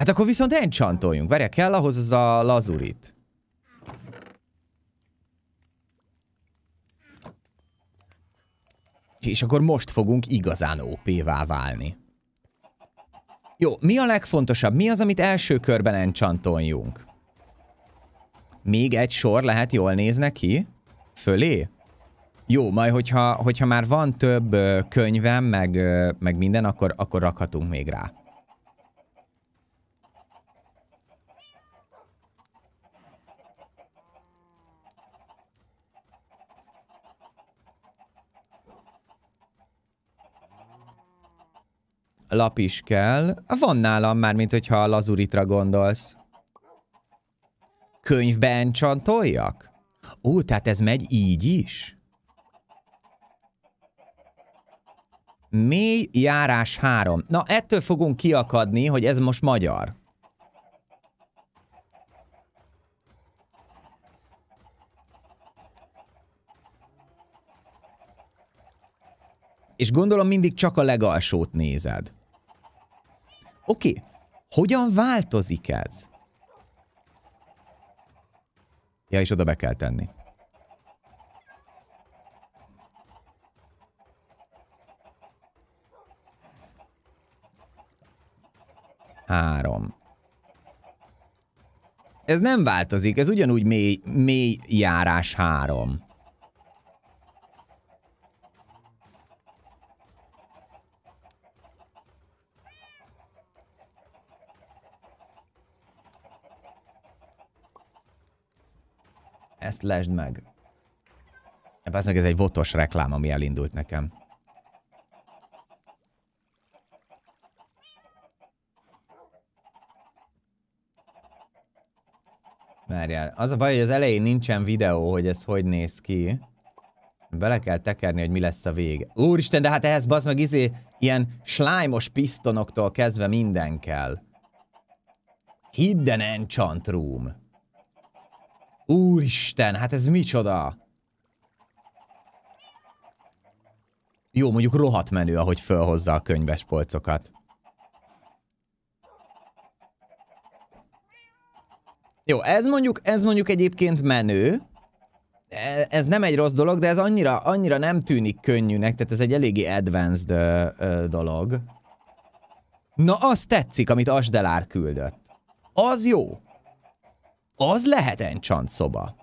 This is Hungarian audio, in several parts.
Hát akkor viszont encsantoljunk. Várja, kell ahhoz az a lazurit. És akkor most fogunk igazán OP-vá válni. Jó, mi a legfontosabb? Mi az, amit első körben encsantoljunk? Még egy sor lehet jól néznek ki? Fölé? Jó, majd hogyha, hogyha már van több könyvem, meg, meg minden, akkor, akkor rakhatunk még rá. lap is kell. Van nálam már, mint hogyha a lazuritra gondolsz. Könyvben csantoljak? Ó, tehát ez megy így is? Mély járás három. Na, ettől fogunk kiakadni, hogy ez most magyar. És gondolom mindig csak a legalsót nézed. Oké, okay. hogyan változik ez? Ja, és oda be kell tenni. Három. Ez nem változik, ez ugyanúgy mély, mély járás három. Ezt lesd meg. Ebben meg ez egy votos reklám, ami elindult nekem. Várjál, az a baj, hogy az elején nincsen videó, hogy ez hogy néz ki. Bele kell tekerni, hogy mi lesz a vége. Úristen, de hát ehhez bazd meg izé, ilyen slájmos pisztonoktól kezdve minden kell. Hidden Enchant Room. Úristen, hát ez micsoda! Jó, mondjuk rohadt menő, ahogy fölhozza a könyves polcokat. Jó, ez mondjuk, ez mondjuk egyébként menő. E, ez nem egy rossz dolog, de ez annyira, annyira nem tűnik könnyűnek, tehát ez egy eléggé advanced ö, ö, dolog. Na, az tetszik, amit Asdelár küldött. Az jó. Az lehet enchant szoba.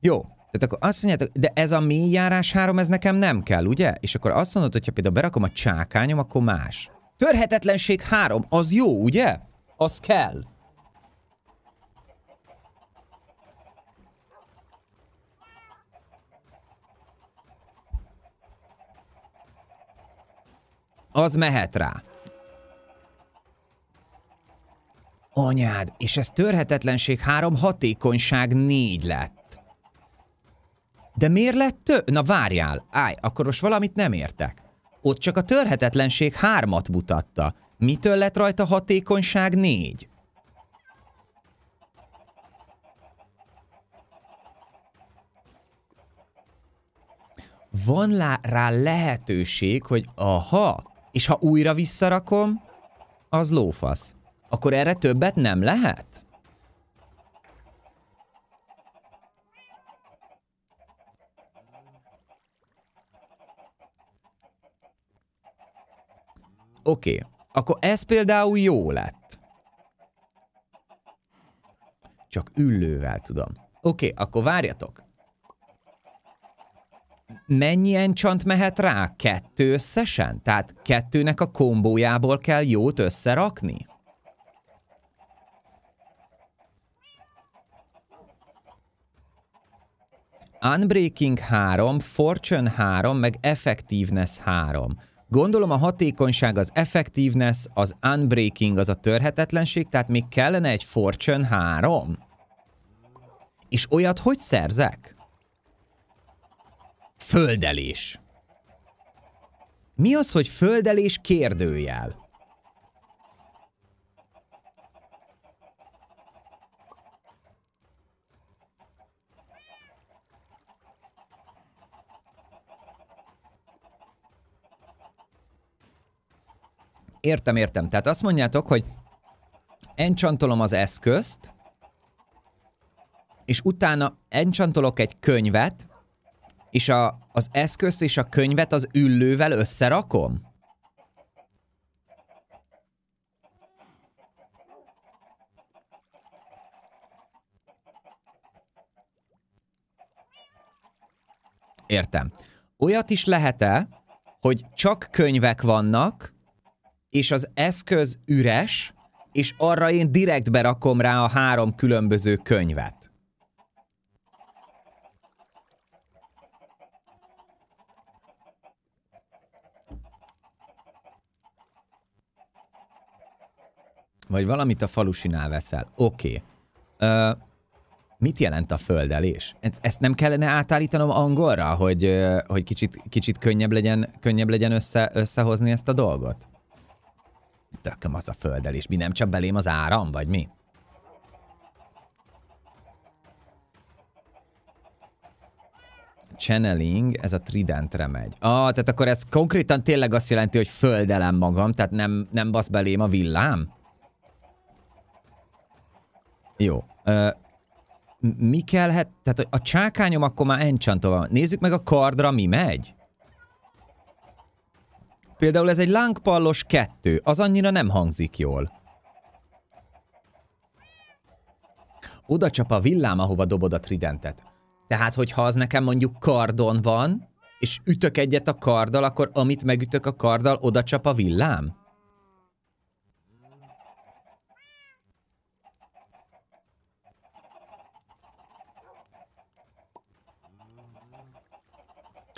Jó, tehát akkor azt mondjátok, de ez a mély járás három, ez nekem nem kell, ugye? És akkor azt mondod, hogyha például berakom a csákányom, akkor más. Törhetetlenség három, az jó, ugye? Az kell. Az mehet rá. Anyád, és ez törhetetlenség 3, hatékonyság 4 lett. De miért lett tő? Na várjál, állj, akkor most valamit nem értek. Ott csak a törhetetlenség 3-at mutatta. Mitől lett rajta hatékonyság 4? Van lá rá lehetőség, hogy aha, és ha újra visszarakom, az lófasz. Akkor erre többet nem lehet? Oké, okay. akkor ez például jó lett. Csak üllővel tudom. Oké, okay, akkor várjatok mennyi csant mehet rá? Kettő összesen? Tehát kettőnek a kombójából kell jót összerakni? Unbreaking 3, Fortune 3, meg Effectiveness 3. Gondolom a hatékonyság az effectiveness, az unbreaking az a törhetetlenség, tehát még kellene egy Fortune 3. És olyat hogy szerzek? Földelés. Mi az, hogy földelés kérdőjel? Értem, értem. Tehát azt mondjátok, hogy encsantolom az eszközt, és utána encsantolok egy könyvet, és a, az eszközt és a könyvet az üllővel összerakom? Értem. Olyat is lehet-e, hogy csak könyvek vannak, és az eszköz üres, és arra én direkt berakom rá a három különböző könyvet. vagy valamit a falusinál veszel, oké. Okay. Uh, mit jelent a földelés? Ezt nem kellene átállítanom angolra, hogy, hogy kicsit, kicsit könnyebb legyen, könnyebb legyen össze, összehozni ezt a dolgot? Tököm az a földelés, mi nem csak belém az áram, vagy mi? channeling, ez a tridentre megy. Ah, tehát akkor ez konkrétan tényleg azt jelenti, hogy földelem magam, tehát nem, nem basz belém a villám? Jó. Ö, mi kellhet? Tehát a csákányom akkor már enchantova van. Nézzük meg a kardra, mi megy. Például ez egy lángpallos kettő, az annyira nem hangzik jól. Oda csap a villám, ahova dobod a tridentet. Tehát, hogyha az nekem mondjuk kardon van, és ütök egyet a karddal, akkor amit megütök a karddal, oda csap a villám?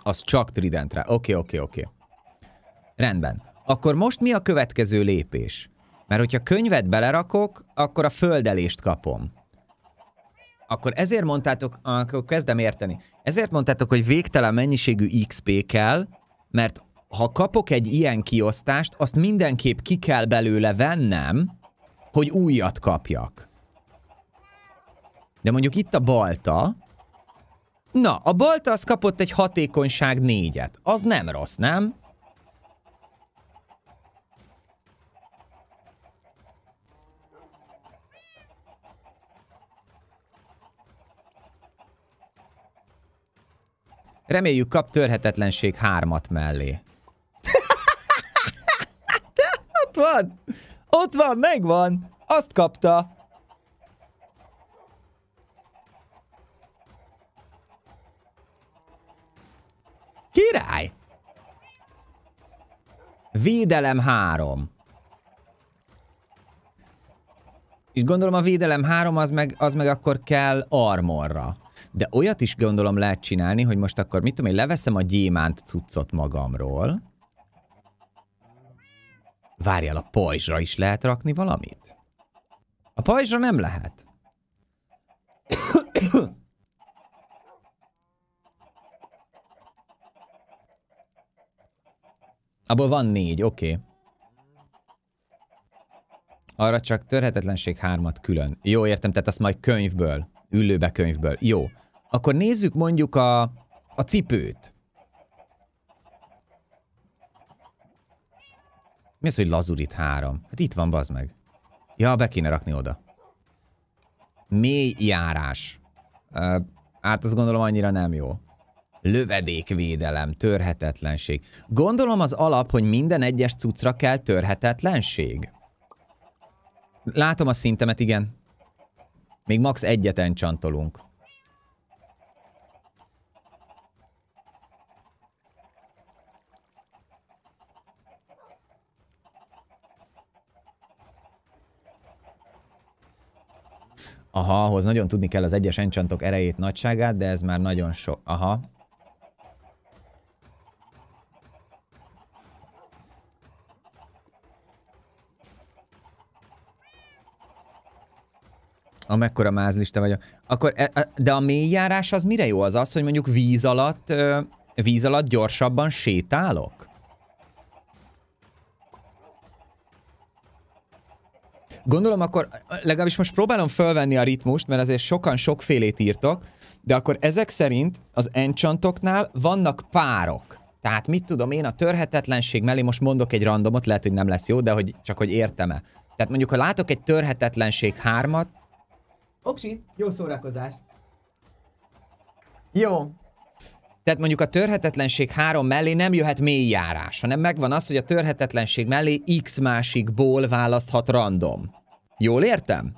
az csak Tridentre. Oké, okay, oké, okay, oké. Okay. Rendben. Akkor most mi a következő lépés? Mert hogyha könyvet belerakok, akkor a földelést kapom. Akkor ezért mondtátok, ah, akkor kezdem érteni, ezért mondtátok, hogy végtelen mennyiségű XP kell, mert ha kapok egy ilyen kiosztást, azt mindenképp ki kell belőle vennem, hogy újat kapjak. De mondjuk itt a balta, Na, a balta az kapott egy hatékonyság négyet. Az nem rossz, nem? Reméljük kap törhetetlenség hármat mellé. Ott van! Ott van, megvan! Azt kapta! király! Védelem három. És gondolom a védelem három az meg, az meg akkor kell armorra. De olyat is gondolom lehet csinálni, hogy most akkor mit tudom én, leveszem a gyémánt cuccot magamról. Várjál, a pajzsra is lehet rakni valamit? A pajzsra nem lehet. Abból van négy, oké. Okay. Arra csak törhetetlenség hármat külön. Jó, értem, tehát azt majd könyvből. Ülőbe könyvből. Jó. Akkor nézzük mondjuk a, a cipőt. Mi az, hogy lazurit három? Hát itt van, bazd meg. Ja, be kéne rakni oda. Mély járás. Uh, hát azt gondolom annyira nem jó lövedékvédelem, törhetetlenség. Gondolom az alap, hogy minden egyes cucra kell törhetetlenség. Látom a szintemet, igen. Még max egyeten csantolunk. Aha, ahhoz nagyon tudni kell az egyes encsantok erejét, nagyságát, de ez már nagyon sok. Aha, A mekkora mázlista vagyok. Akkor, e- e- de a mélyjárás az mire jó? Az az, hogy mondjuk víz alatt, víz alatt gyorsabban sétálok? Gondolom akkor, legalábbis most próbálom fölvenni a ritmust, mert azért sokan sokfélét írtok, de akkor ezek szerint az encsantoknál vannak párok. Tehát mit tudom én, a törhetetlenség mellé most mondok egy randomot, lehet, hogy nem lesz jó, de hogy csak hogy értem-e. Tehát mondjuk, ha látok egy törhetetlenség hármat, Oksi, jó szórakozást! Jó. Tehát mondjuk a törhetetlenség három mellé nem jöhet járás, hanem megvan az, hogy a törhetetlenség mellé x másikból választhat random. Jól értem?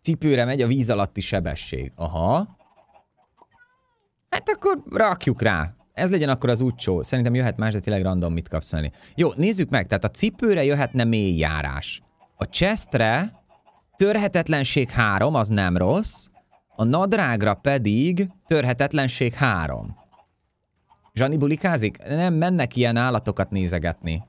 Cipőre megy a víz alatti sebesség. Aha. Hát akkor rakjuk rá ez legyen akkor az útsó. Szerintem jöhet más, de tényleg random mit kapsz venni. Jó, nézzük meg. Tehát a cipőre jöhetne mély járás. A chestre törhetetlenség 3, az nem rossz. A nadrágra pedig törhetetlenség 3. Zsani bulikázik? Nem, mennek ilyen állatokat nézegetni.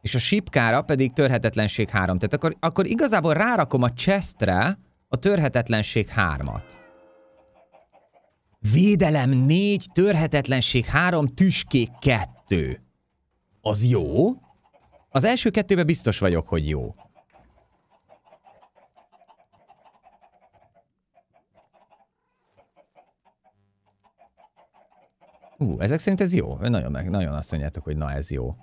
És a sipkára pedig törhetetlenség 3. Tehát akkor, akkor igazából rárakom a chestre a törhetetlenség 3-at. Védelem 4, törhetetlenség 3, tüskék 2. Az jó? Az első kettőben biztos vagyok, hogy jó. Ú, uh, ezek szerint ez jó. Nagyon, meg, nagyon azt mondjátok, hogy na ez jó.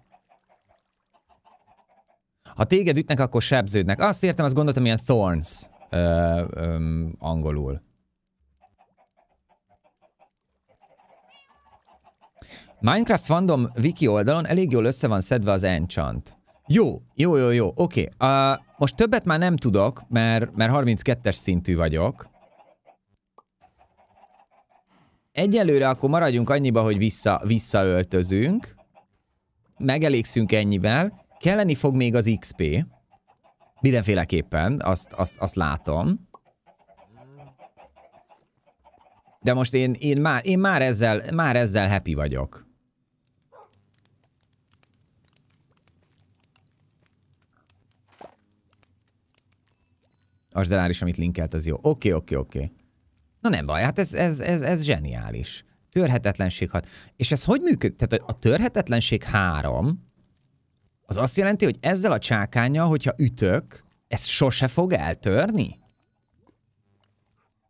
Ha téged ütnek, akkor sebződnek. Azt értem, azt gondoltam, ilyen thorns ö, ö, angolul. Minecraft fandom wiki oldalon elég jól össze van szedve az enchant. Jó, jó, jó, jó, oké. Okay. Uh, most többet már nem tudok, mert, mert 32-es szintű vagyok. Egyelőre akkor maradjunk annyiba, hogy vissza, visszaöltözünk. Megelégszünk ennyivel. Kelleni fog még az XP. Mindenféleképpen, azt, azt, azt látom. De most én, én, már, én már, ezzel, már ezzel happy vagyok. A Delár amit linkelt, az jó. Oké, okay, oké, okay, oké. Okay. Na nem baj, hát ez, ez, ez, ez zseniális. Törhetetlenség hat. És ez hogy működik? Tehát a törhetetlenség három az azt jelenti, hogy ezzel a csákányjal, hogyha ütök, ez sose fog eltörni?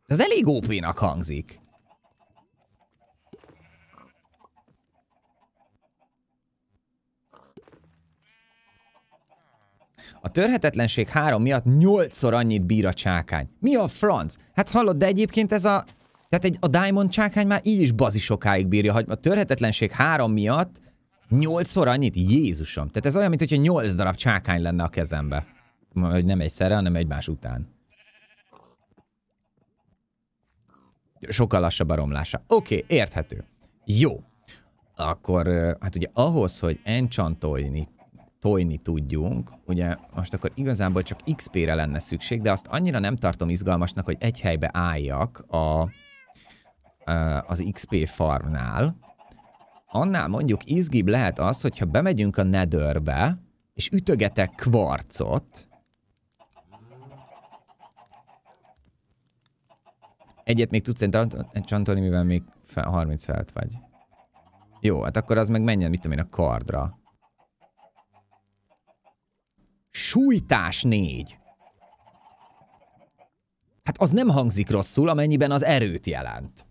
Ez elég ópénak hangzik. A törhetetlenség 3 miatt 8-szor annyit bír a csákány. Mi a franc? Hát hallod, de egyébként ez a... Tehát egy, a Diamond csákány már így is bazi sokáig bírja, hogy a törhetetlenség 3 miatt 8-szor annyit? Jézusom. Tehát ez olyan, mintha hogyha 8 darab csákány lenne a kezembe. Hogy nem egyszerre, hanem egymás után. Sokkal lassabb a romlása. Oké, okay, érthető. Jó. Akkor, hát ugye ahhoz, hogy enchantolni tojni tudjunk, ugye most akkor igazából csak XP-re lenne szükség, de azt annyira nem tartom izgalmasnak, hogy egy helybe álljak a, az XP farmnál. Annál mondjuk izgibb lehet az, hogyha bemegyünk a netherbe, és ütögetek kvarcot, Egyet még tudsz csantolni, mivel még 30 felt vagy. Jó, hát akkor az meg menjen, mit tudom én, a kardra. Sújtás négy. Hát az nem hangzik rosszul, amennyiben az erőt jelent.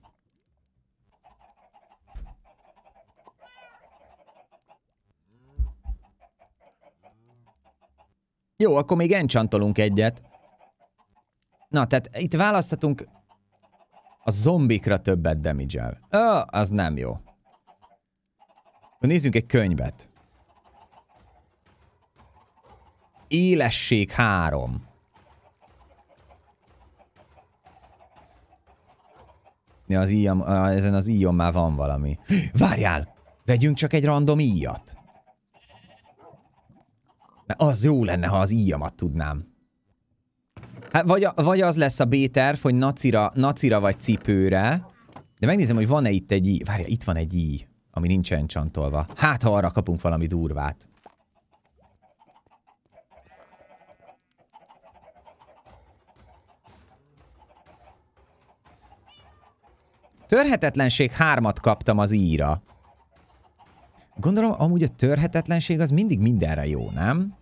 Jó, akkor még encsantolunk egyet. Na, tehát itt választhatunk a zombikra többet damage -el. Ö, az nem jó. Nézzünk egy könyvet. Élesség három. Ja, az íjam, ezen az íjon már van valami. Várjál! Vegyünk csak egy random íjat. Mert az jó lenne, ha az íjamat tudnám. Hát vagy, a, vagy az lesz a B-terv, hogy nacira, nacira vagy cipőre. De megnézem, hogy van-e itt egy íj. Várja, itt van egy íj, ami nincsen csantolva. Hát, ha arra kapunk valami durvát. Törhetetlenség hármat kaptam az íra. Gondolom, amúgy a törhetetlenség az mindig mindenre jó, nem?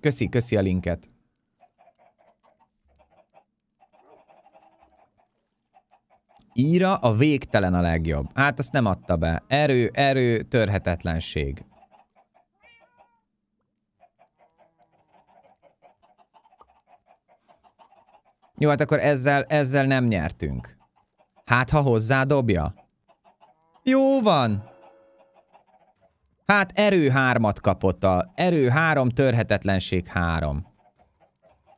Köszi, köszi a linket. Íra a végtelen a legjobb. Hát azt nem adta be. Erő, erő, törhetetlenség. Jó, hát akkor ezzel, ezzel nem nyertünk. Hát, ha hozzádobja? Jó van! Hát erő hármat kapott a... Erő három, törhetetlenség három.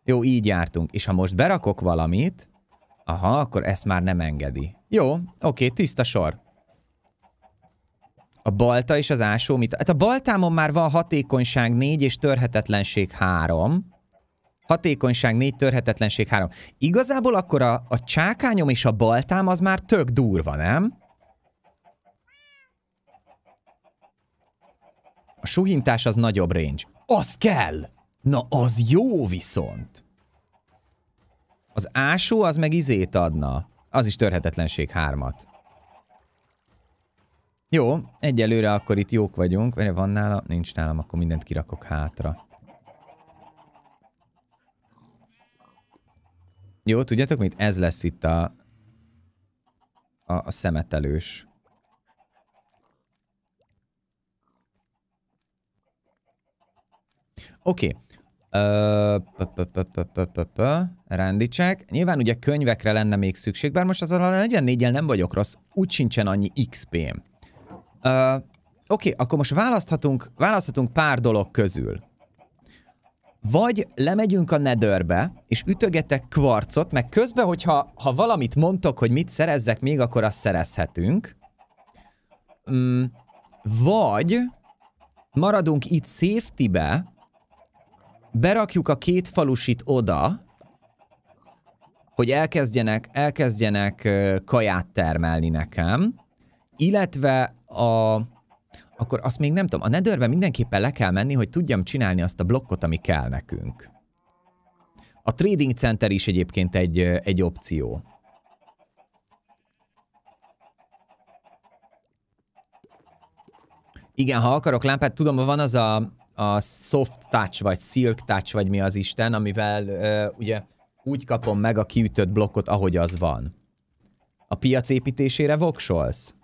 Jó, így jártunk. És ha most berakok valamit... Aha, akkor ezt már nem engedi. Jó, oké, tiszta sor. A balta és az ásó mit... Hát a baltámon már van hatékonyság 4 és törhetetlenség 3 hatékonyság 4, törhetetlenség 3. Igazából akkor a, a csákányom és a baltám az már tök durva, nem? A suhintás az nagyobb range. Az kell! Na, az jó viszont! Az ásó az meg izét adna. Az is törhetetlenség hármat. Jó, egyelőre akkor itt jók vagyunk. Van nálam? Nincs nálam, akkor mindent kirakok hátra. Jó, tudjátok mit? Ez lesz itt a, a, a szemetelős. Oké. Okay. Uh, Nyilván ugye könyvekre lenne még szükség, bár most azzal a 44-jel nem vagyok rossz, úgy sincsen annyi XP-m. Uh, Oké, okay, akkor most választhatunk, választhatunk pár dolog közül. Vagy lemegyünk a nedőrbe és ütögetek kvarcot, meg közben, hogyha ha valamit mondtok, hogy mit szerezzek még, akkor azt szerezhetünk. Mm, vagy maradunk itt safety-be, berakjuk a két falusit oda, hogy elkezdjenek, elkezdjenek kaját termelni nekem, illetve a akkor azt még nem tudom, a netherbe mindenképpen le kell menni, hogy tudjam csinálni azt a blokkot, ami kell nekünk. A trading center is egyébként egy, egy opció. Igen, ha akarok lámpát, tudom, van az a, a soft touch, vagy silk touch, vagy mi az Isten, amivel ö, ugye úgy kapom meg a kiütött blokkot, ahogy az van. A piac építésére voksolsz?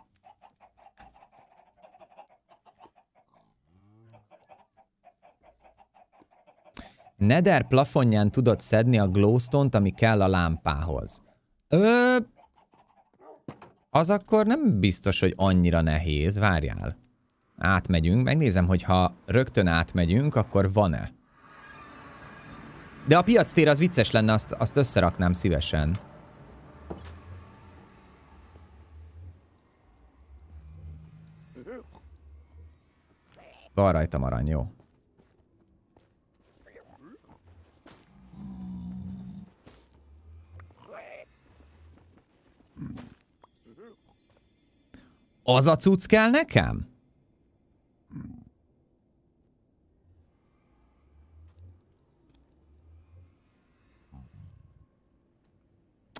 Neder plafonján tudod szedni a glowstone-t, ami kell a lámpához. Ö, az akkor nem biztos, hogy annyira nehéz. Várjál. Átmegyünk. Megnézem, hogy ha rögtön átmegyünk, akkor van-e. De a piac tér az vicces lenne, azt, azt összeraknám szívesen. Van rajtam arany, jó. Az a cucc kell nekem?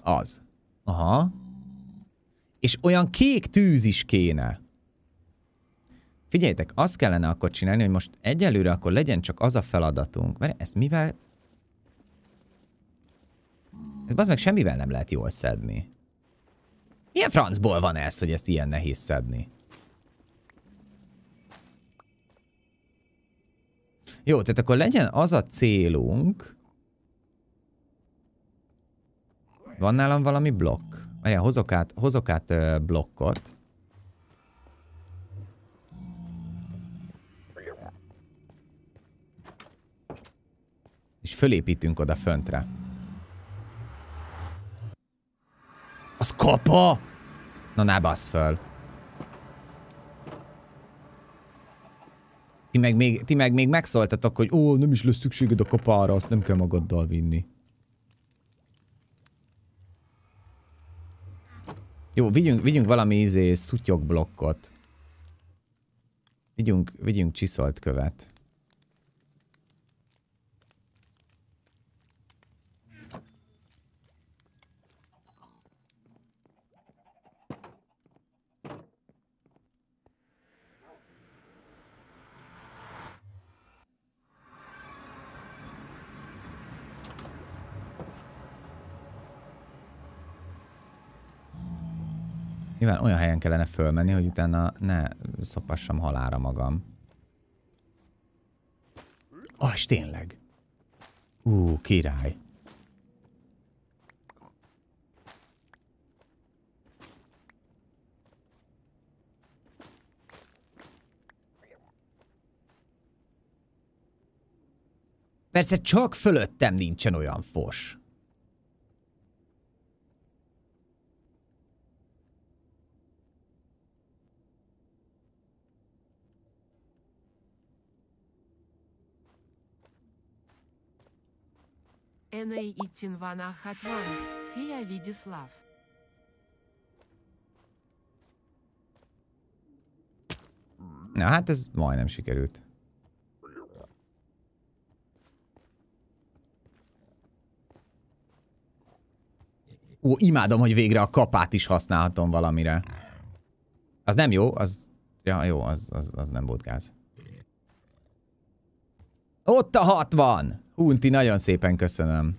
Az. Aha. És olyan kék tűz is kéne. Figyeljetek, azt kellene akkor csinálni, hogy most egyelőre akkor legyen csak az a feladatunk. Mert ez mivel... Ez az meg semmivel nem lehet jól szedni. Milyen francból van ez, hogy ezt ilyen nehéz szedni? Jó, tehát akkor legyen az a célunk... Van nálam valami blokk? Várjál, hozok át, hozok át blokkot. És fölépítünk oda föntre. Az kapa? Na ne basz föl. Ti meg még, ti meg még megszóltatok, hogy ó, nem is lesz szükséged a kapára, azt nem kell magaddal vinni. Jó, vigyünk, vigyünk valami izé szutyok blokkot. Vigyünk, vigyünk csiszolt követ. Nyilván olyan helyen kellene fölmenni, hogy utána ne szopassam halára magam. Az tényleg. Ú, király. Persze csak fölöttem nincsen olyan fos. Эней и Тинвана Хатван, Фия Видислав. Na hát ez majdnem sikerült. Ó, imádom, hogy végre a kapát is használhatom valamire. Az nem jó, az... Ja, jó, az, az, az nem volt gáz. Ott a van! Hunti, nagyon szépen köszönöm.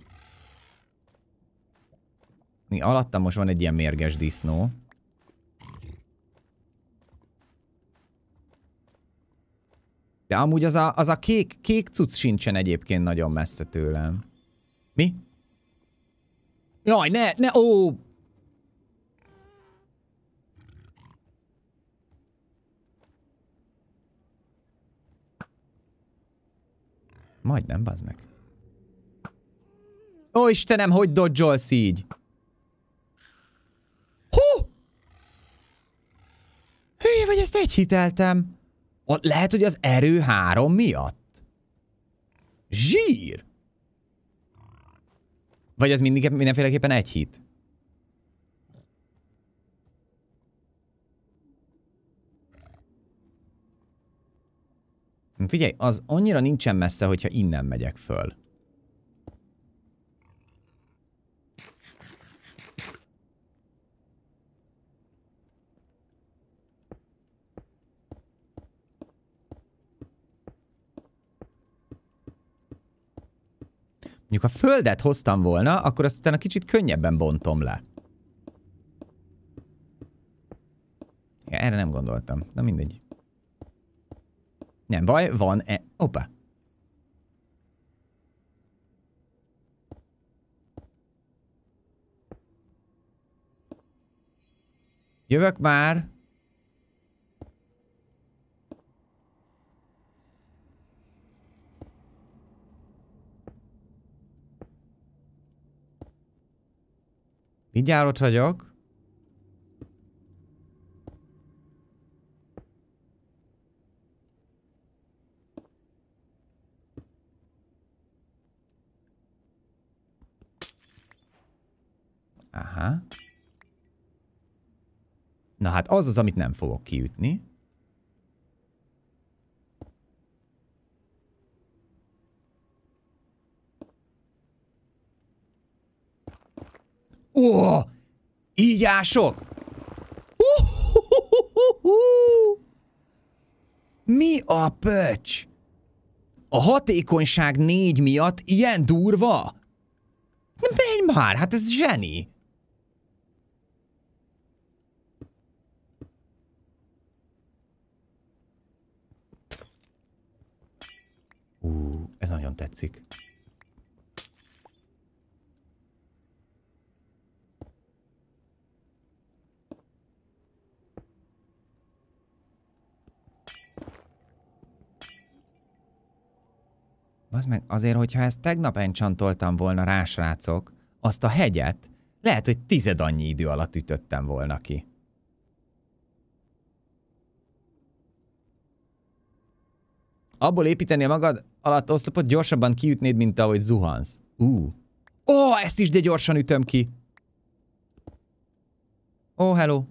Alattam most van egy ilyen mérges disznó. De amúgy az a, az a kék, kék cucc sincsen egyébként nagyon messze tőlem. Mi? Jaj, ne, ne, ó, Majdnem, bazd meg. Ó, Istenem, hogy dodgyolsz így? Hú! Hülye vagy, ezt egy hiteltem. Ott lehet, hogy az erő három miatt. Zsír! Vagy ez mindig, mindenféleképpen egy hit? Figyelj, az annyira nincsen messze, hogyha innen megyek föl. Mondjuk, ha földet hoztam volna, akkor azt utána kicsit könnyebben bontom le. Ja, erre nem gondoltam. Na mindegy. Nem baj, van e... Opa. Jövök már. Mindjárt ott vagyok. Aha. Na hát az az, amit nem fogok kiütni. Ó! Oh, így ások! Mi a pöcs? A hatékonyság négy miatt ilyen durva? Menj már, hát ez zseni! nagyon tetszik. Az meg azért, hogyha ezt tegnap encsantoltam volna srácok, azt a hegyet lehet, hogy tized annyi idő alatt ütöttem volna ki. Abból építeni magad? alatt oszlopot gyorsabban kiütnéd, mint ahogy zuhansz. Ú. Uh. Ó, oh, ezt is de gyorsan ütöm ki. Ó, oh, hello.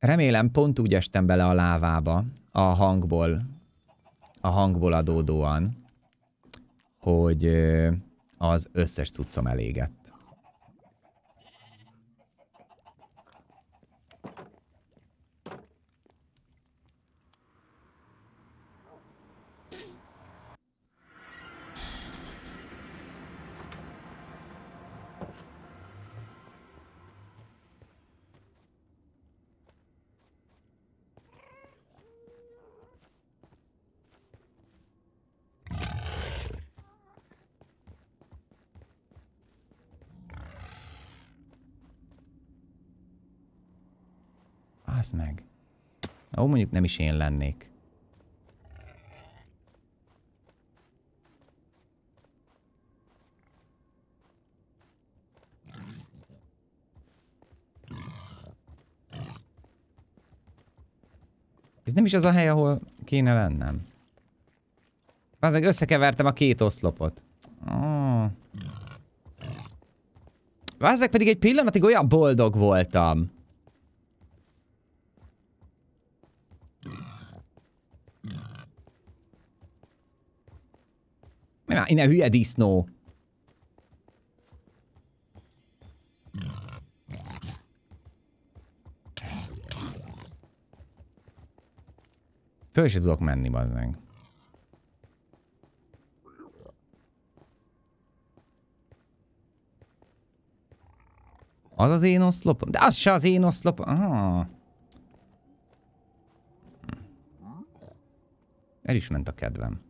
remélem pont úgy estem bele a lávába a hangból, a hangból adódóan, hogy az összes cuccom elégett. Bazd meg. Ó, mondjuk nem is én lennék. Ez nem is az a hely, ahol kéne lennem. Az meg összekevertem a két oszlopot. Oh. pedig egy pillanatig olyan boldog voltam. innen, hülye disznó! Föl se tudok menni, bazdánk. Az az én oszlopom? De az se az én oszlop. Ah. El is ment a kedvem.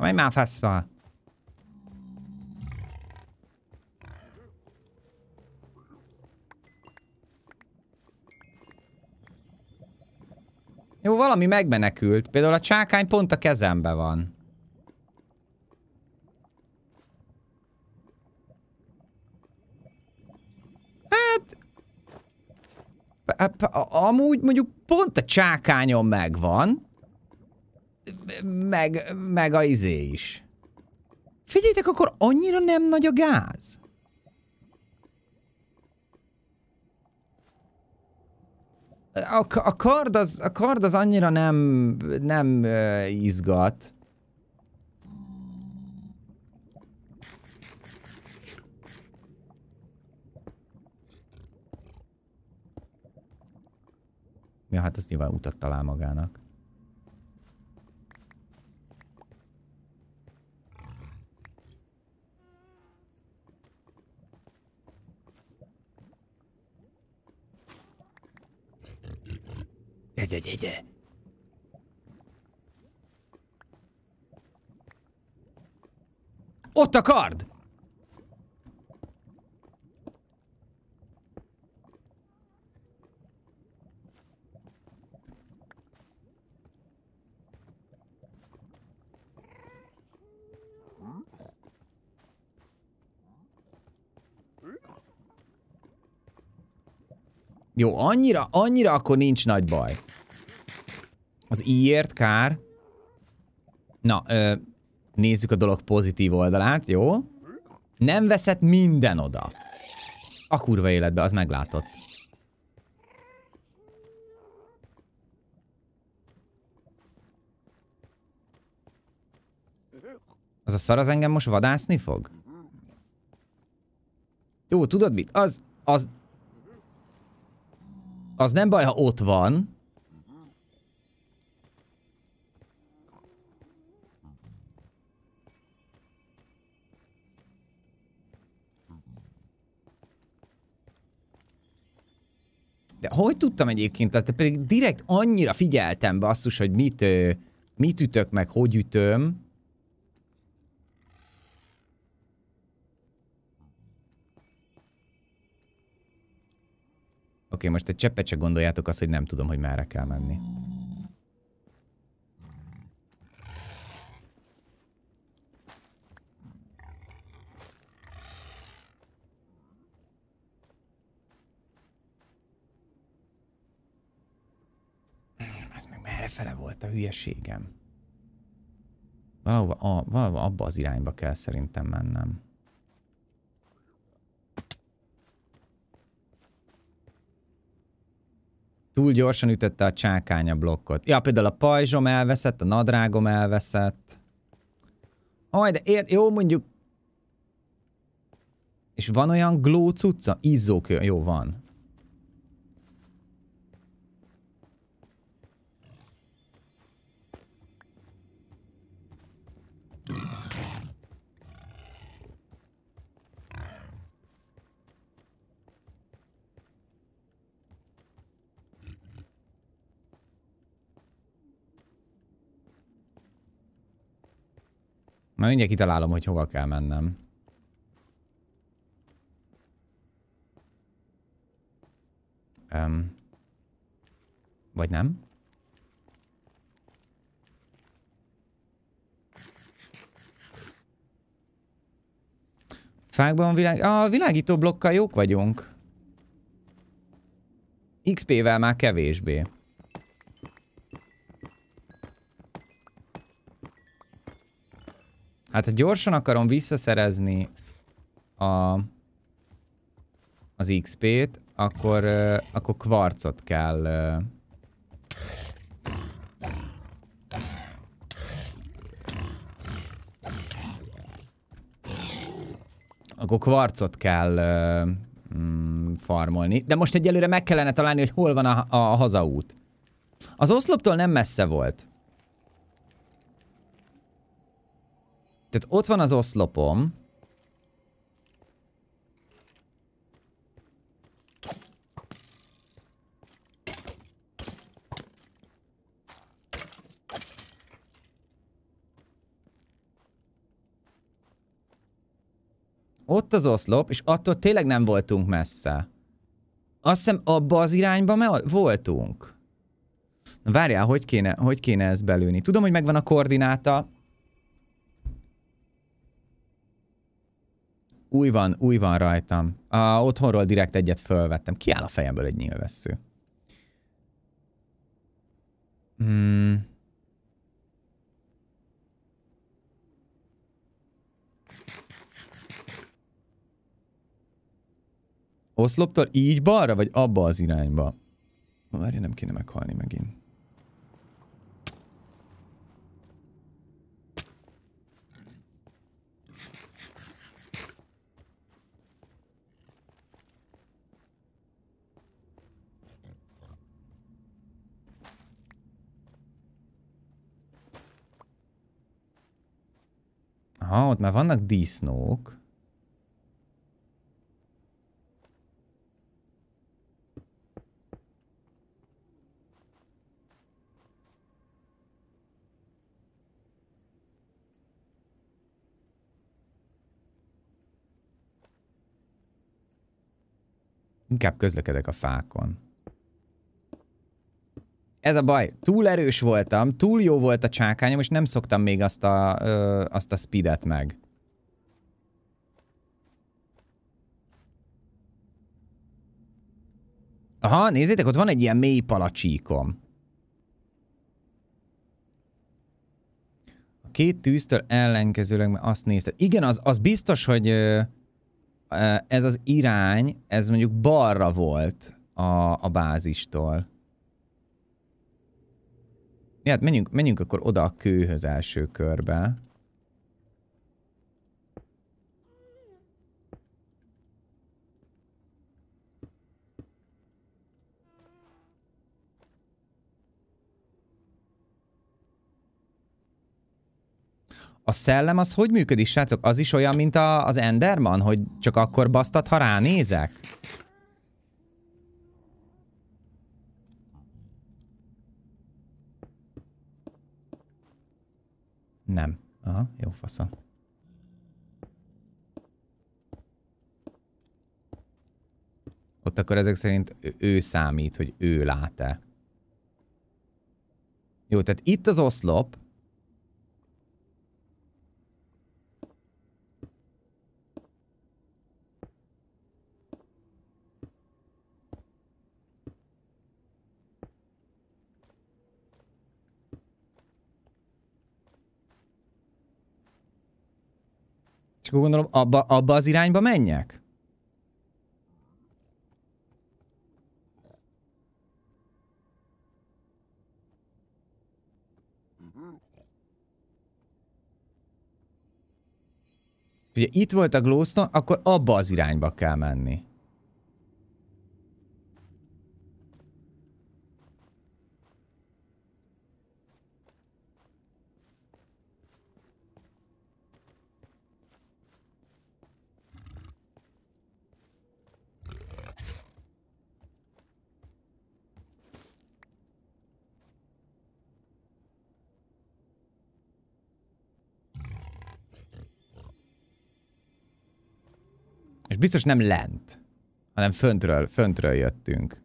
Majd már faszval. Jó, valami megmenekült. Például a csákány pont a kezembe van. Hát... hát amúgy mondjuk pont a csákányom megvan meg, meg a izé is. Figyeljtek, akkor annyira nem nagy a gáz. A, a, kard, az, a kard az annyira nem, nem uh, izgat. Ja, hát ez nyilván utat talál magának. Egy, egy, egy. E. Ott a kard! Jó, annyira, annyira akkor nincs nagy baj. Az íért kár. Na, ö, nézzük a dolog pozitív oldalát, jó? Nem veszett minden oda. A kurva életbe, az meglátott. Az a szar az engem most vadászni fog? Jó, tudod mit? Az, az... Az nem baj, ha ott van. De hogy tudtam egyébként, tehát pedig direkt annyira figyeltem basszus, hogy mit, mit ütök meg, hogy ütöm. Oké, okay, most egy cseppet se gondoljátok azt, hogy nem tudom, hogy merre kell menni. fele volt a hülyeségem? Valahova, a, valahova abba az irányba kell szerintem mennem. Túl gyorsan ütötte a csákánya blokkot. Ja, például a pajzsom elveszett, a nadrágom elveszett. Aj, de ér, jó, mondjuk... És van olyan gló cucca? Izzókő, jó, van. Na mindjárt kitalálom, hogy hova kell mennem. Um, vagy nem? Fákban világ... A világító blokkal jók vagyunk. XP-vel már kevésbé. Hát ha gyorsan akarom visszaszerezni a, az XP-t, akkor, uh, akkor kvarcot kell... Uh, akkor kvarcot kell uh, farmolni. De most egyelőre meg kellene találni, hogy hol van a, a hazaút. Az oszloptól nem messze volt. Tehát ott van az oszlopom. Ott az oszlop, és attól tényleg nem voltunk messze. Azt hiszem abba az irányba voltunk. Na várjál, hogy kéne, hogy kéne ezt belőni? Tudom, hogy megvan a koordináta, Új van, új van rajtam. A, otthonról direkt egyet fölvettem. áll a fejemből egy nyilvessző. Hmm. Oszloptól így balra, vagy abba az irányba? Várj, nem kéne meghalni megint. Aha, ott már vannak disznók. Inkább közlekedek a fákon. Ez a baj. Túl erős voltam, túl jó volt a csákányom, és nem szoktam még azt a, ö, azt a speedet meg. Aha, nézzétek, ott van egy ilyen mély palacsíkom. A két tűztől ellenkezőleg mert azt nézted. Igen, az, az biztos, hogy ö, ez az irány, ez mondjuk balra volt a, a bázistól. Ja, hát menjünk, menjünk akkor oda a kőhöz első körbe. A szellem az hogy működik, srácok? Az is olyan, mint a, az Enderman, hogy csak akkor basztat, ha ránézek? Nem. Aha, jó fasza. Ott akkor ezek szerint ő számít, hogy ő lát-e. Jó, tehát itt az oszlop, Csak gondolom, abba, abba az irányba menjek? Ugye itt volt a glowstone, akkor abba az irányba kell menni. biztos nem lent, hanem föntről, föntről jöttünk.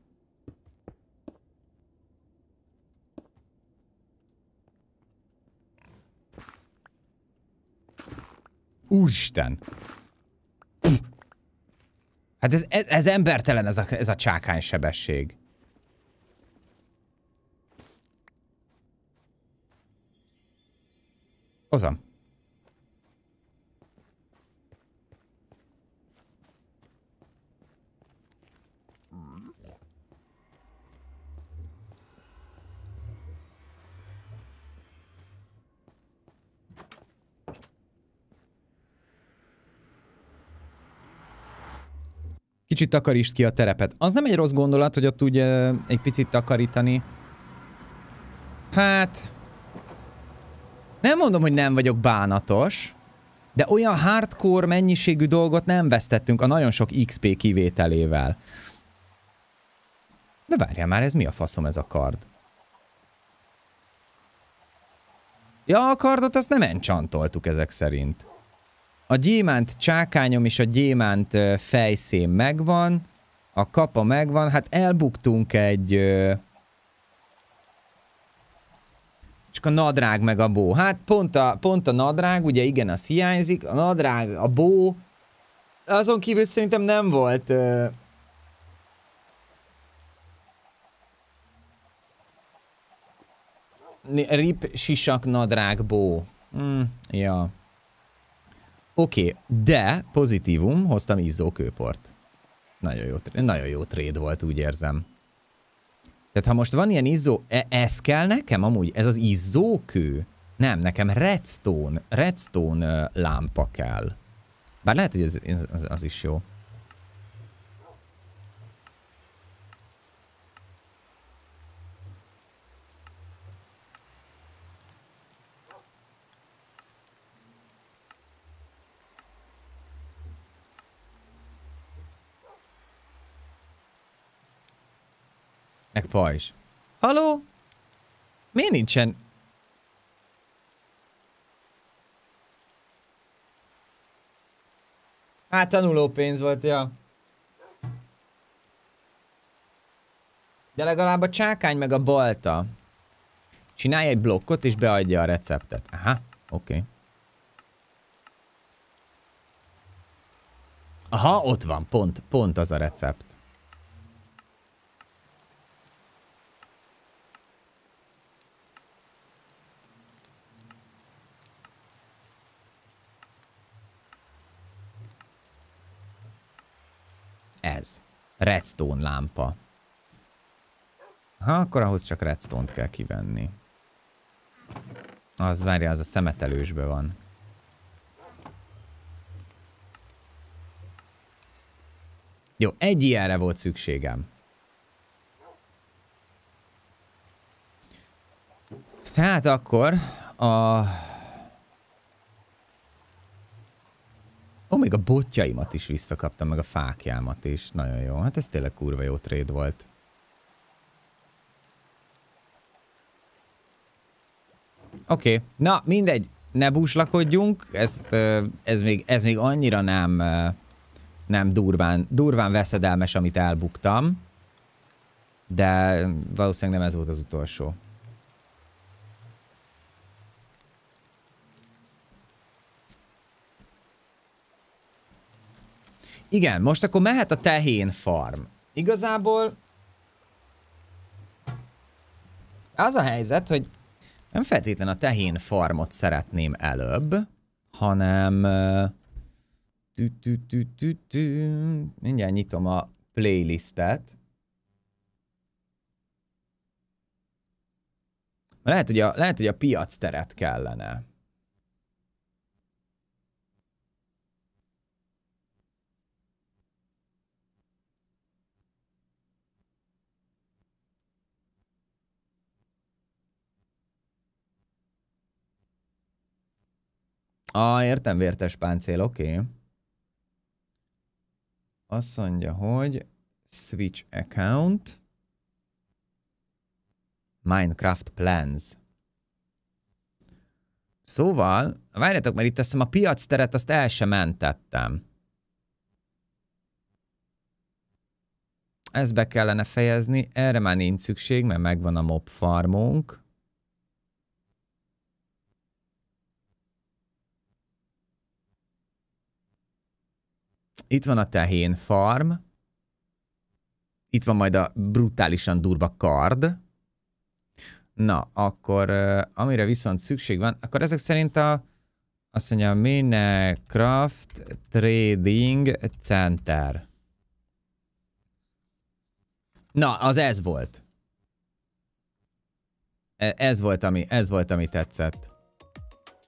Úristen! Hát ez, ez, ez embertelen ez a, ez a csákány sebesség. Hozom. kicsit takarítsd ki a terepet. Az nem egy rossz gondolat, hogy ott úgy uh, eh, egy picit takarítani. Hát... Nem mondom, hogy nem vagyok bánatos, de olyan hardcore mennyiségű dolgot nem vesztettünk a nagyon sok XP kivételével. De várjál már, ez mi a faszom ez a kard? Ja, a kardot azt nem encsantoltuk ezek szerint. A gyémánt csákányom és a gyémánt fejszém megvan, a kapa megvan, hát elbuktunk egy... Csak a nadrág meg a bó. Hát pont a, pont a nadrág, ugye igen, az hiányzik, a nadrág, a bó... Azon kívül szerintem nem volt... Ö... Rip sisak nadrág bó. Mm, ja. Oké, okay, de pozitívum, hoztam izzó kőport. Nagyon jó, nagyon jó trade volt, úgy érzem. Tehát ha most van ilyen izzó, e ez kell nekem amúgy? Ez az izzókő? Nem, nekem redstone, redstone lámpa kell. Bár lehet, hogy ez, ez az is jó. Meg pajzs. Haló? Miért nincsen? Hát tanuló pénz volt, ja. De legalább a csákány meg a balta. Csinálj egy blokkot és beadja a receptet. Aha, oké. Okay. Aha, ott van, pont, pont az a recept. Ez. Redstone lámpa. Ha, akkor ahhoz csak redstone-t kell kivenni. Az, várja, az a szemetelősbe van. Jó, egy ilyenre volt szükségem. Tehát akkor a Ó, még a botjaimat is visszakaptam, meg a fákjámat is. Nagyon jó. Hát ez tényleg kurva jó tréd volt. Oké, okay. na mindegy, ne búslakodjunk, ezt, ez, még, ez még annyira nem, nem durván, durván veszedelmes, amit elbuktam, de valószínűleg nem ez volt az utolsó. Igen, most akkor mehet a tehén farm. Igazából... Az a helyzet, hogy nem feltétlen a tehén farmot szeretném előbb, hanem... Tü -tü -tü -tü -tü. Mindjárt nyitom a playlistet. Lehet, hogy a, lehet, hogy a piac teret kellene. A, értem, vértes páncél, oké. Okay. Azt mondja, hogy switch account. Minecraft plans. Szóval, várjátok, mert itt teszem a piac teret, azt el sem mentettem. Ezt be kellene fejezni, erre már nincs szükség, mert megvan a mob farmunk. itt van a tehén farm, itt van majd a brutálisan durva kard. Na, akkor amire viszont szükség van, akkor ezek szerint a azt mondja, Minecraft Trading Center. Na, az ez volt. E, ez volt, ami, ez volt, ami tetszett.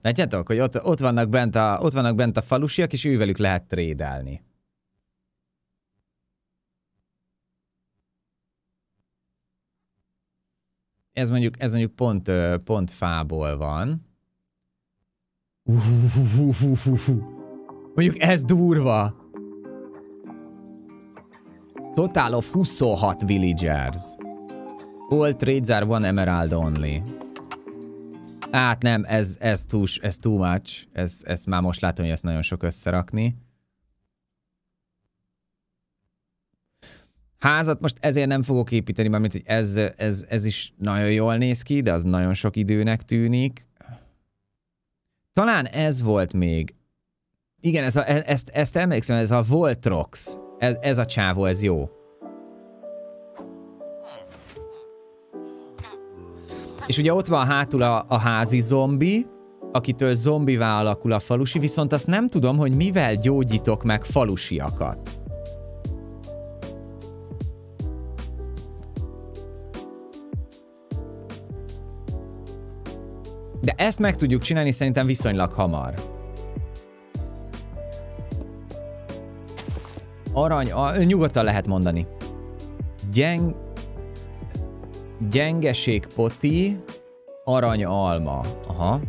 Látjátok, hogy ott, ott, vannak bent a, ott vannak bent a falusiak, és ővelük lehet trédelni. Ez mondjuk, ez mondjuk pont, pont fából van. Uhuhuhuhuhu. Mondjuk ez durva. Total of 26 villagers. All trades are one emerald only. Át nem, ez, ez, túl, ez too much. Ez, ez már most látom, hogy ezt nagyon sok összerakni. Házat most ezért nem fogok építeni, mert hogy ez, ez, ez is nagyon jól néz ki, de az nagyon sok időnek tűnik. Talán ez volt még. Igen, ez a, e, ezt, ezt emlékszem, ez a Voltrox. Ez, ez a csávó, ez jó. És ugye ott van hátul a, a házi zombi, akitől zombivá alakul a falusi, viszont azt nem tudom, hogy mivel gyógyítok meg falusiakat. De ezt meg tudjuk csinálni szerintem viszonylag hamar. Arany, a, nyugodtan lehet mondani. Gyeng, Gyengeség poti, arany alma. Aha.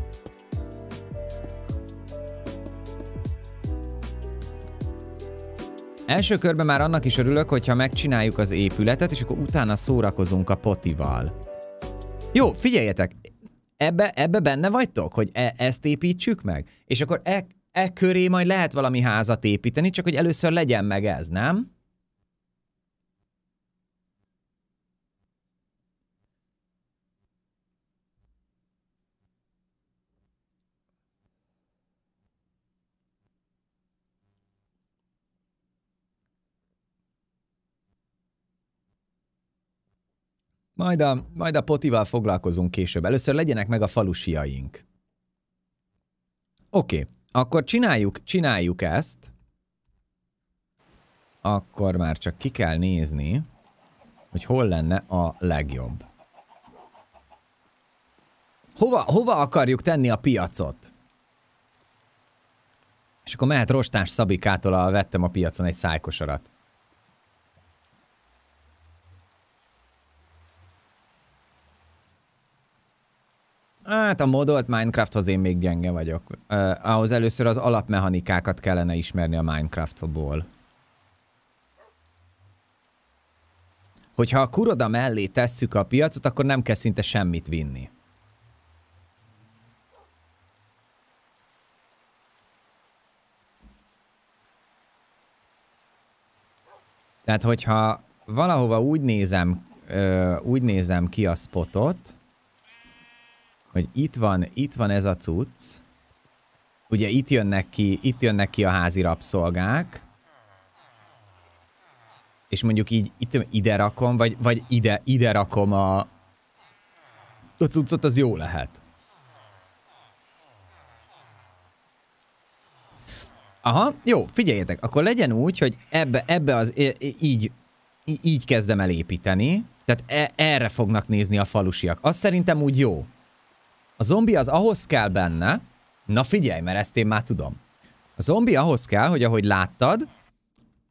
Első körben már annak is örülök, hogyha megcsináljuk az épületet, és akkor utána szórakozunk a potival. Jó, figyeljetek! Ebbe, ebbe benne vagytok, hogy e ezt építsük meg? És akkor e, e köré majd lehet valami házat építeni, csak hogy először legyen meg ez, nem? Majd a, majd a potival foglalkozunk később. Először legyenek meg a falusiaink. Oké, okay. akkor csináljuk, csináljuk ezt. Akkor már csak ki kell nézni, hogy hol lenne a legjobb. Hova, hova akarjuk tenni a piacot? És akkor mehet rostás Szabikától a vettem a piacon egy szájkosarat. Hát a modolt Minecrafthoz én még gyenge vagyok. Uh, ahhoz először az alapmechanikákat kellene ismerni a Minecraftból. Hogyha a kuroda mellé tesszük a piacot, akkor nem kell szinte semmit vinni. Tehát, hogyha valahova úgy nézem, ö, úgy nézem ki a spotot, hogy itt van, itt van ez a cucc, ugye itt jönnek ki, itt jönnek ki a házi rabszolgák, és mondjuk így itt, ide rakom, vagy, vagy ide, ide rakom a, a cuccot, az jó lehet. Aha, jó, figyeljetek, akkor legyen úgy, hogy ebbe, ebbe az, így, így kezdem el építeni, tehát e, erre fognak nézni a falusiak. Azt szerintem úgy jó. A zombi az ahhoz kell benne, na figyelj, mert ezt én már tudom. A zombi ahhoz kell, hogy ahogy láttad,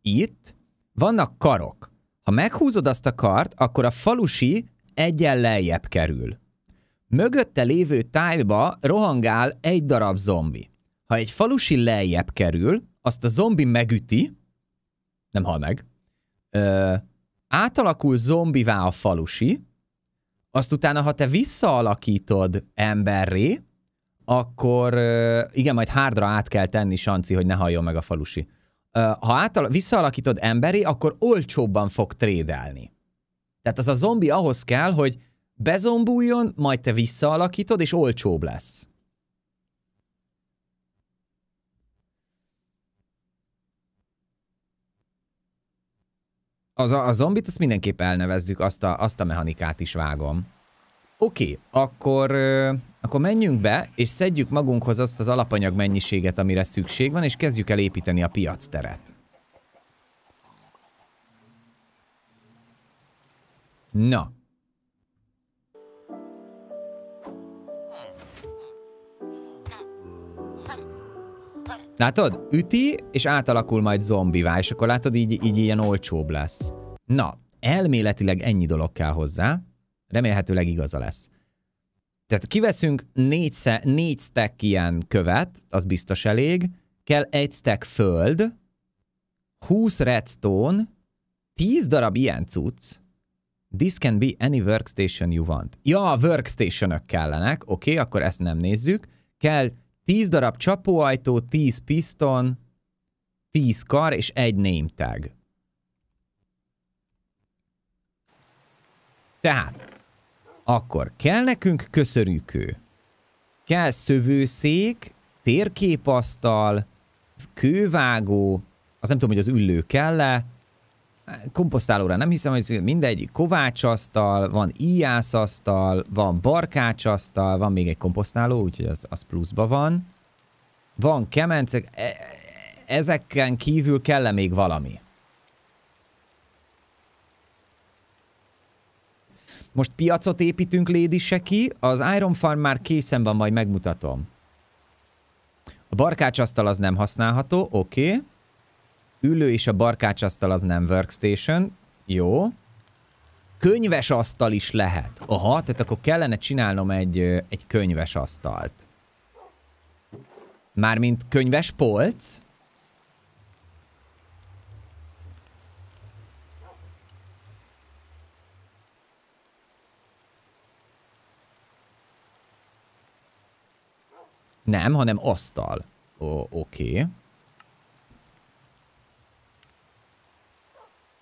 itt vannak karok. Ha meghúzod azt a kart, akkor a falusi egyen lejjebb kerül. Mögötte lévő tájba rohangál egy darab zombi. Ha egy falusi lejjebb kerül, azt a zombi megüti, nem hal meg, ö, átalakul zombivá a falusi, azt utána, ha te visszaalakítod emberré, akkor igen, majd hárdra át kell tenni, Sanci, hogy ne halljon meg a falusi. Ha átal- visszaalakítod emberi, akkor olcsóbban fog trédelni. Tehát az a zombi ahhoz kell, hogy bezombuljon, majd te visszaalakítod, és olcsóbb lesz. Az a, a zombit azt mindenképp elnevezzük, azt a, azt a mechanikát is vágom. Oké, okay, akkor, euh, akkor menjünk be, és szedjük magunkhoz azt az alapanyag mennyiséget, amire szükség van, és kezdjük el építeni a piac teret. Na, Látod? Üti, és átalakul majd zombivá, és akkor látod, így, így ilyen olcsóbb lesz. Na, elméletileg ennyi dolog kell hozzá. Remélhetőleg igaza lesz. Tehát kiveszünk négy, négy stack ilyen követ, az biztos elég. Kell egy stack föld, 20 redstone, 10 darab ilyen cucc, This can be any workstation you want. Ja, a ök kellenek, oké, okay, akkor ezt nem nézzük. Kell 10 darab csapóajtó, 10 piston, 10 kar és egy name tag. Tehát, akkor kell nekünk köszörűkő, kell szövőszék, térképasztal, kővágó, az nem tudom, hogy az üllő kell-e, komposztálóra nem hiszem, hogy mindegy, kovácsasztal, van íjászasztal, van barkácsasztal, van még egy komposztáló, úgyhogy az, az pluszba van. Van kemencek, e, e- ezeken kívül kell -e még valami? Most piacot építünk seki, az Iron Farm már készen van, majd megmutatom. A barkácsasztal az nem használható, oké. Okay. Ülő és a barkácsasztal az nem workstation. Jó. Könyves asztal is lehet. Aha, tehát akkor kellene csinálnom egy, egy könyves asztalt. Mármint könyves polc. Nem, hanem asztal. Oké. Okay.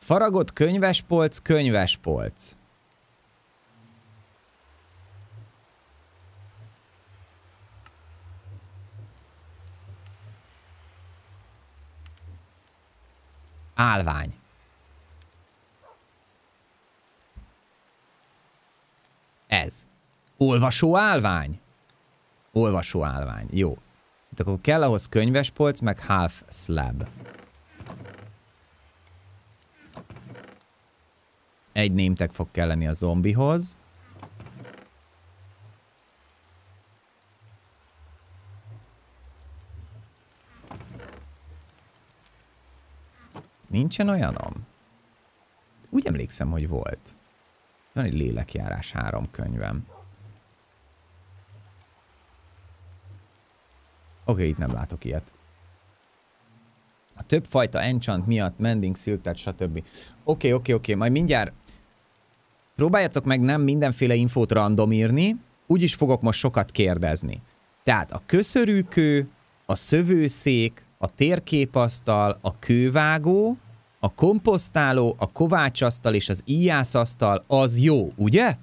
Faragott könyvespolc, könyvespolc. Álvány. Ez. Olvasó álvány? Olvasó álvány. Jó. Itt akkor kell ahhoz könyvespolc, meg half slab. Egy némtek fog kelleni a zombihoz. Nincsen olyanom? Úgy emlékszem, hogy volt. Van egy lélekjárás három könyvem. Oké, okay, itt nem látok ilyet. A több fajta enchant miatt, mending, silk, stb. Oké, okay, oké, okay, oké, okay. majd mindjárt Próbáljatok meg nem mindenféle infót random írni, úgyis fogok most sokat kérdezni. Tehát a köszörűkő, a szövőszék, a térképasztal, a kővágó, a komposztáló, a kovácsasztal és az íjászasztal az jó, ugye?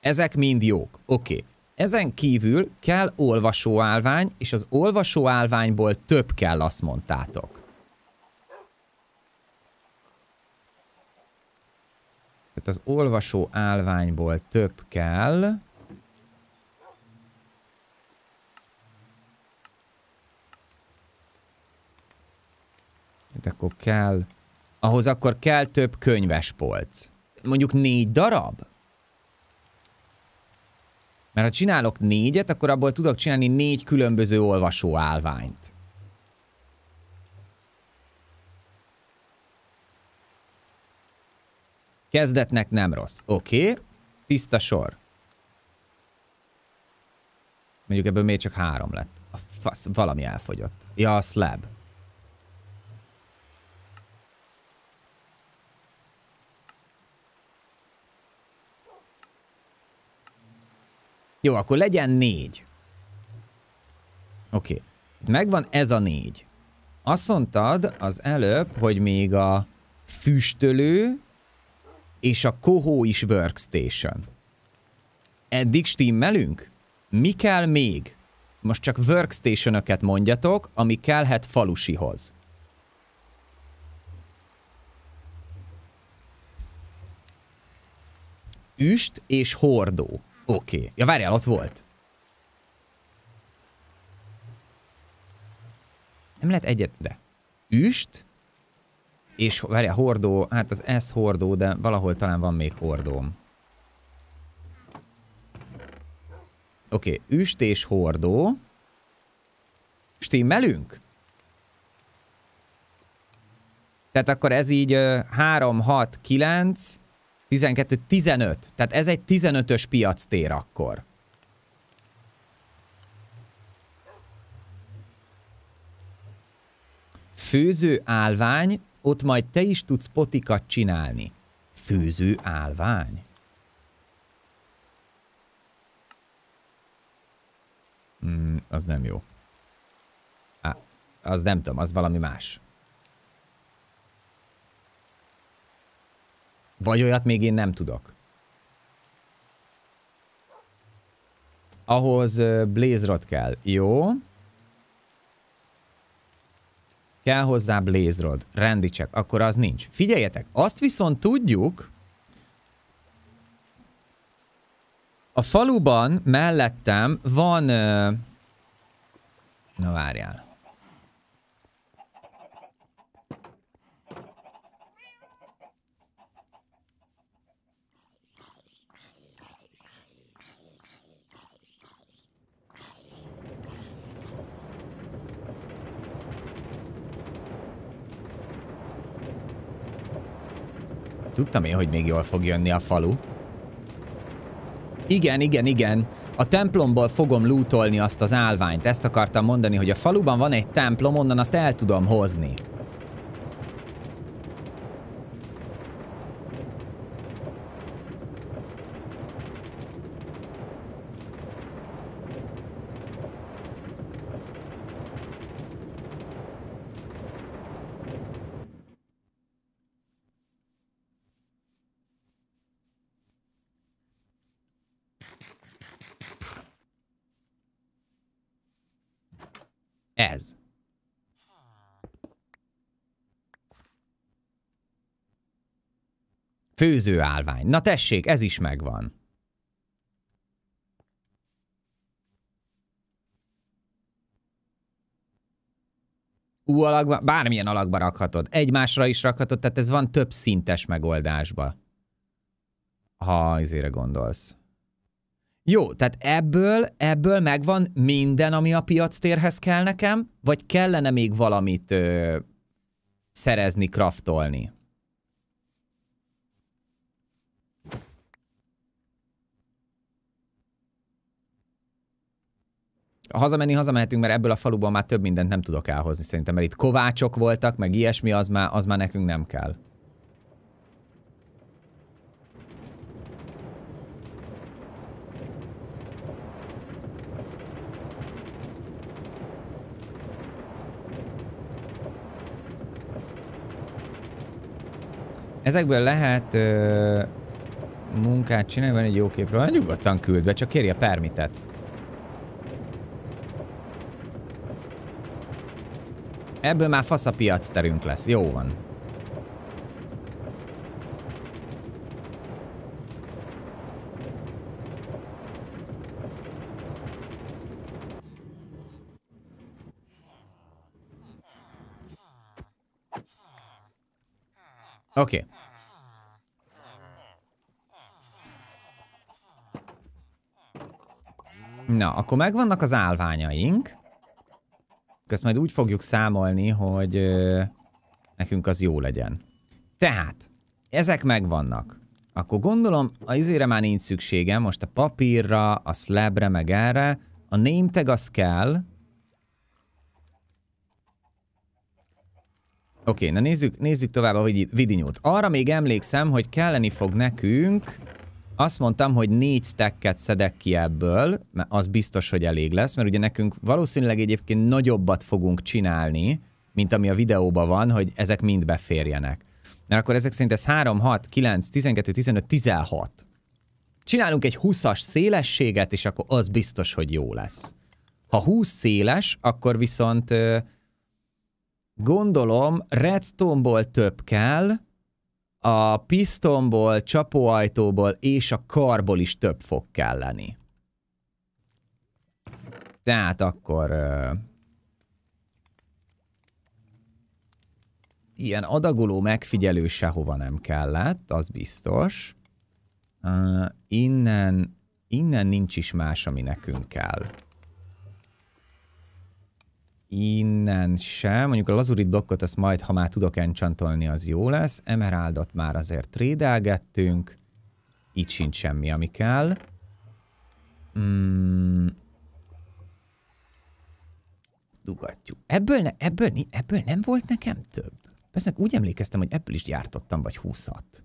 Ezek mind jók. Oké. Okay. Ezen kívül kell olvasóállvány, és az olvasóállványból több kell, azt mondtátok. Tehát az olvasó állványból több kell. Itt akkor kell... Ahhoz akkor kell több polc. Mondjuk négy darab? Mert ha csinálok négyet, akkor abból tudok csinálni négy különböző olvasó állványt. Kezdetnek nem rossz. Oké. Okay. Tiszta sor. Mondjuk ebből még csak három lett. A fasz, valami elfogyott. Ja, a slab. Jó, akkor legyen négy. Oké. Okay. Megvan ez a négy. Azt mondtad az előbb, hogy még a füstölő, és a Koho is Workstation. Eddig stimmelünk? Mi kell még? Most csak workstation mondjatok, ami kellhet falusihoz. Üst és hordó. Oké. Okay. Ja, várjál, ott volt. Nem lehet egyet, de. Üst, és várjál, hordó, hát az S hordó, de valahol talán van még hordóm. Oké, okay, üst és hordó. Stimmelünk? Tehát akkor ez így 3, 6, 9, 12, 15. Tehát ez egy 15-ös piac tér akkor. Főző állvány, ott majd te is tudsz potikat csinálni. Főző állvány. Mm, az nem jó. Á, az nem tudom, az valami más. Vagy olyat még én nem tudok. Ahhoz Blaze kell. Jó kell hozzá blézrod, rendítsek, akkor az nincs. Figyeljetek, azt viszont tudjuk, a faluban mellettem van... Na várjál. Tudtam én, hogy még jól fog jönni a falu. Igen, igen, igen. A templomból fogom lútolni azt az állványt. Ezt akartam mondani, hogy a faluban van egy templom, onnan azt el tudom hozni. Főzőállvány. Na tessék, ez is megvan. Ú alakba, bármilyen alakba rakhatod. Egymásra is rakhatod, tehát ez van több szintes megoldásba. Ha izére gondolsz. Jó, tehát ebből, ebből megvan minden, ami a piac térhez kell nekem, vagy kellene még valamit ö, szerezni, kraftolni? hazamenni hazamehetünk, mert ebből a faluból már több mindent nem tudok elhozni szerintem, mert itt kovácsok voltak, meg ilyesmi, az már, az már nekünk nem kell. Ezekből lehet ö, munkát csinálni, van egy jó képről. Nyugodtan küld be, csak kérje permitet. Ebből már fasz a piac terünk lesz. Jó van. Oké. Okay. Na, akkor megvannak az állványaink. Ezt majd úgy fogjuk számolni, hogy nekünk az jó legyen. Tehát, ezek megvannak. Akkor gondolom, a izére már nincs szükségem, most a papírra, a slabre, meg erre. A name tag az kell. Oké, okay, na nézzük, nézzük tovább a vidinyót. Arra még emlékszem, hogy kelleni fog nekünk azt mondtam, hogy négy stacket szedek ki ebből, mert az biztos, hogy elég lesz, mert ugye nekünk valószínűleg egyébként nagyobbat fogunk csinálni, mint ami a videóban van, hogy ezek mind beférjenek. Mert akkor ezek szerint ez 3, 6, 9, 12, 15, 16. Csinálunk egy 20-as szélességet, és akkor az biztos, hogy jó lesz. Ha 20 széles, akkor viszont gondolom redstone ból több kell, a pistonból, csapóajtóból és a karból is több fog kelleni. Tehát akkor... Uh, ilyen adagoló megfigyelő sehova nem kellett, az biztos. Uh, innen, innen nincs is más, ami nekünk kell innen sem, mondjuk a lazurit blokkot azt majd, ha már tudok encsantolni, az jó lesz. Emeraldot már azért trédelgettünk. Itt sincs semmi, ami kell. Mm. Dugatjuk. Ebből, ne, ebből, ebből nem volt nekem több? Persze úgy emlékeztem, hogy ebből is gyártottam, vagy húszat.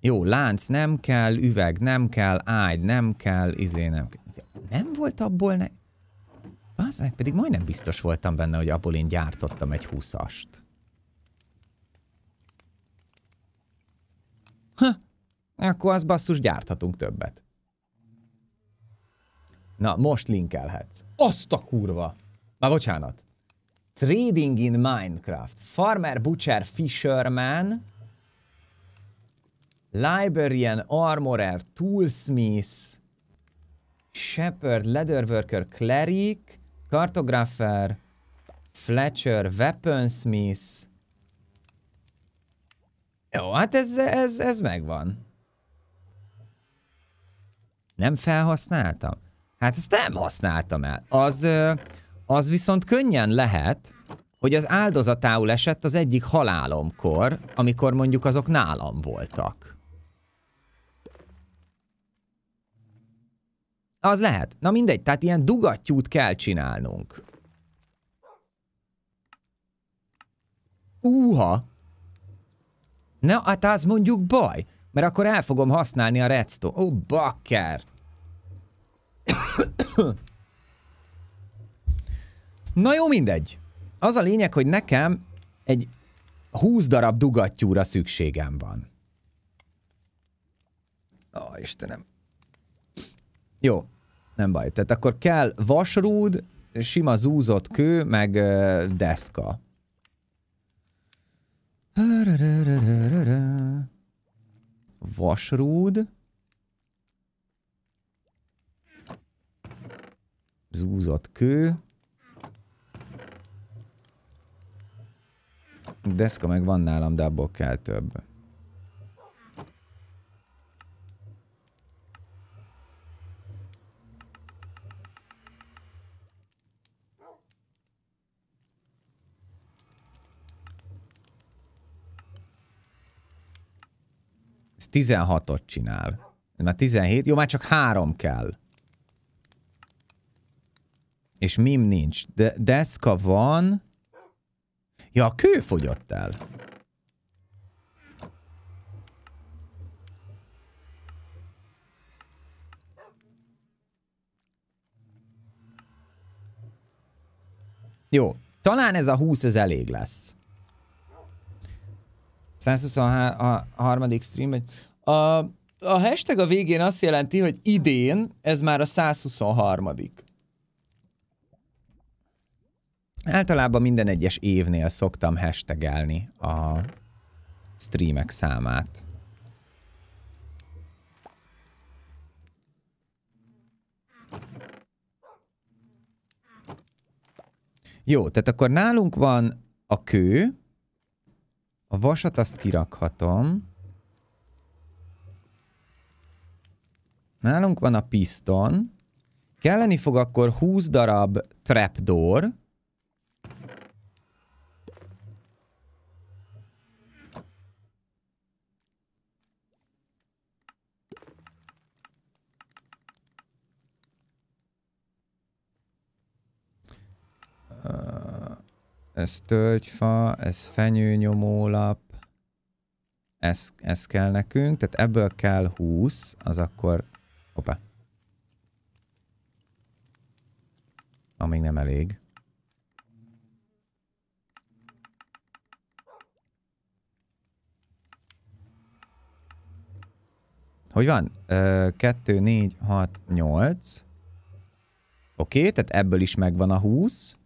Jó, lánc nem kell, üveg nem kell, ágy nem kell, izé nem kell. Nem volt abból ne meg pedig majdnem biztos voltam benne, hogy abból én gyártottam egy húszast. Ha, akkor az basszus gyárthatunk többet. Na, most linkelhetsz. Azt a kurva! Már bocsánat. Trading in Minecraft. Farmer, Butcher, Fisherman. Librarian, Armorer, Toolsmith. Shepherd, Leatherworker, Cleric. Cartographer, Fletcher, Weaponsmith. Jó, hát ez, ez, ez megvan. Nem felhasználtam? Hát ezt nem használtam el. Az, az viszont könnyen lehet, hogy az áldozatául esett az egyik halálomkor, amikor mondjuk azok nálam voltak. Az lehet. Na mindegy, tehát ilyen dugattyút kell csinálnunk. Úha! Na, hát az mondjuk baj, mert akkor el fogom használni a redstone. Ó, oh, bakker! Na jó, mindegy. Az a lényeg, hogy nekem egy 20 darab dugattyúra szükségem van. Ó, oh, Istenem. Jó, nem baj. Tehát akkor kell vasrúd, sima zúzott kő, meg uh, deszka. Vasrúd. Zúzott kő. Deszka meg van nálam, de abból kell több. 16-ot csinál. Már 17, jó, már csak három kell. És mim nincs. De deszka van. Ja, a kő fogyott el. Jó, talán ez a 20 ez elég lesz. 123. stream, vagy... A, a hashtag a végén azt jelenti, hogy idén ez már a 123. Általában minden egyes évnél szoktam hashtagelni a streamek számát. Jó, tehát akkor nálunk van a kő, a vasat azt kirakhatom. Nálunk van a piston. Kelleni fog akkor 20 darab trapdoor. ez tölgyfa, ez fenyőnyomólap, ez, ez kell nekünk, tehát ebből kell 20, az akkor, hoppá. Amíg nem elég. Hogy van? 2, 4, 6, 8. Oké, tehát ebből is megvan a 20.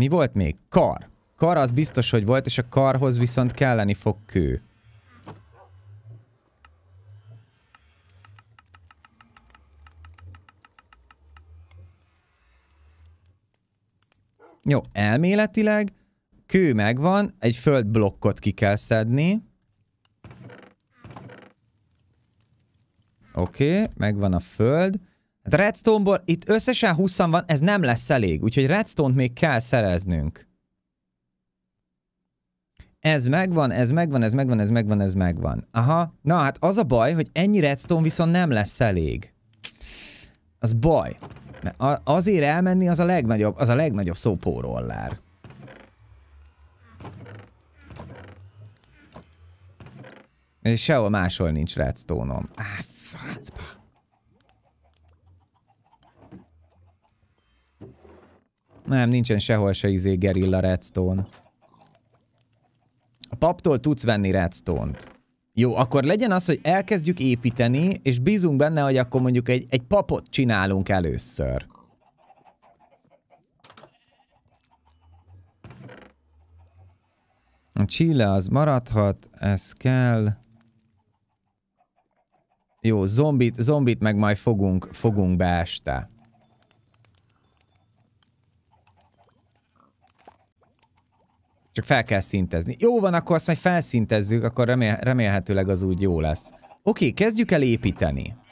Mi volt még? Kar. Kar az biztos, hogy volt, és a karhoz viszont kelleni fog kő. Jó, elméletileg kő megvan, egy földblokkot ki kell szedni. Oké, okay, megvan a föld. Hát a redstone itt összesen 20 van, ez nem lesz elég, úgyhogy redstone még kell szereznünk. Ez megvan, ez megvan, ez megvan, ez megvan, ez megvan. Aha, na hát az a baj, hogy ennyi redstone viszont nem lesz elég. Az baj. Mert azért elmenni az a legnagyobb, az a legnagyobb szópórollár. És sehol máshol nincs redstone-om. Á, francba. Nem, nincsen sehol se izé gerilla redstone. A paptól tudsz venni redstone-t. Jó, akkor legyen az, hogy elkezdjük építeni, és bízunk benne, hogy akkor mondjuk egy, egy papot csinálunk először. A csille az maradhat, ez kell. Jó, zombit, zombit meg majd fogunk, fogunk be este. Csak fel kell szintezni. Jó van, akkor azt majd felszintezzük, akkor remél, remélhetőleg az úgy jó lesz. Oké, kezdjük el építeni.